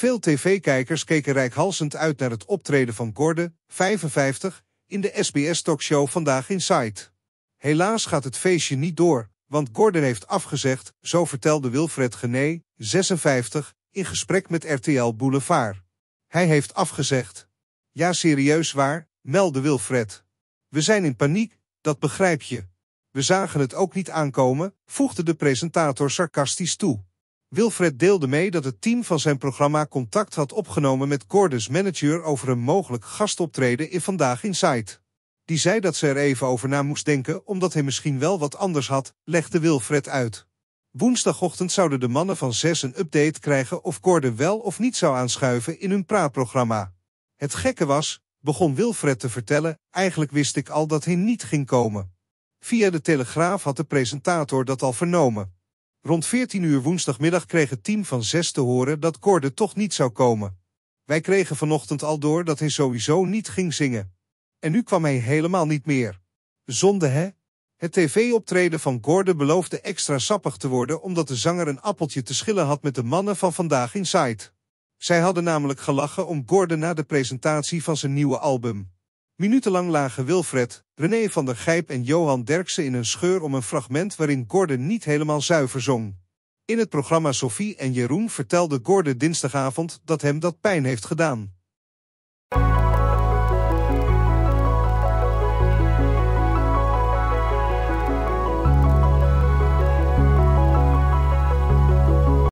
Veel tv-kijkers keken rijkhalsend uit naar het optreden van Gordon, 55, in de SBS-talkshow Vandaag Insight. Helaas gaat het feestje niet door, want Gordon heeft afgezegd, zo vertelde Wilfred Gené, 56, in gesprek met RTL Boulevard. Hij heeft afgezegd. Ja, serieus waar, meldde Wilfred. We zijn in paniek, dat begrijp je. We zagen het ook niet aankomen, voegde de presentator sarcastisch toe. Wilfred deelde mee dat het team van zijn programma contact had opgenomen met Cordes manager over een mogelijk gastoptreden in Vandaag Inside. Die zei dat ze er even over na moest denken omdat hij misschien wel wat anders had, legde Wilfred uit. Woensdagochtend zouden de mannen van 6 een update krijgen of Corden wel of niet zou aanschuiven in hun praatprogramma. Het gekke was, begon Wilfred te vertellen, eigenlijk wist ik al dat hij niet ging komen. Via de Telegraaf had de presentator dat al vernomen. Rond 14 uur woensdagmiddag kreeg het team van zes te horen dat Gordon toch niet zou komen. Wij kregen vanochtend al door dat hij sowieso niet ging zingen. En nu kwam hij helemaal niet meer. Zonde hè? Het tv-optreden van Gordon beloofde extra sappig te worden omdat de zanger een appeltje te schillen had met de mannen van Vandaag in Sight. Zij hadden namelijk gelachen om Gordon na de presentatie van zijn nieuwe album. Minutenlang lagen Wilfred, René van der Gijp en Johan Derksen in een scheur om een fragment waarin Gordon niet helemaal zuiver zong. In het programma Sophie en Jeroen vertelde Gordon dinsdagavond dat hem dat pijn heeft gedaan.